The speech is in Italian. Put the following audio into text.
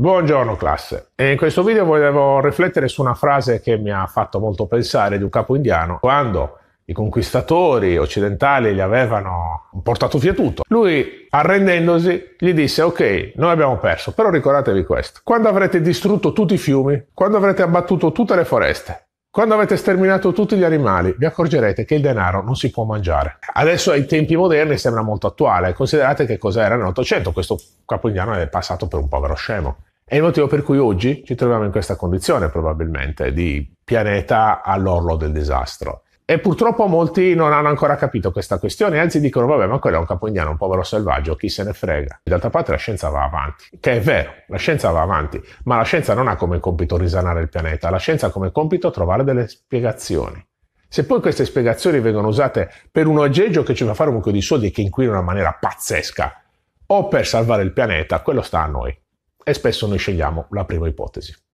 Buongiorno classe, e in questo video volevo riflettere su una frase che mi ha fatto molto pensare di un capo indiano quando i conquistatori occidentali gli avevano portato via tutto. Lui, arrendendosi, gli disse ok, noi abbiamo perso, però ricordatevi questo, quando avrete distrutto tutti i fiumi, quando avrete abbattuto tutte le foreste, quando avete sterminato tutti gli animali, vi accorgerete che il denaro non si può mangiare. Adesso ai tempi moderni sembra molto attuale, considerate che cos'era nell'Ottocento, questo capo indiano è passato per un povero scemo. È il motivo per cui oggi ci troviamo in questa condizione probabilmente di pianeta all'orlo del disastro. E purtroppo molti non hanno ancora capito questa questione, anzi dicono vabbè ma quello è un capo indiano, un povero selvaggio, chi se ne frega. D'altra parte la scienza va avanti, che è vero, la scienza va avanti, ma la scienza non ha come compito risanare il pianeta, la scienza ha come compito trovare delle spiegazioni. Se poi queste spiegazioni vengono usate per un aggeggio che ci fa fare un mucchio di soldi e che inquina in una maniera pazzesca, o per salvare il pianeta, quello sta a noi e spesso noi scegliamo la prima ipotesi.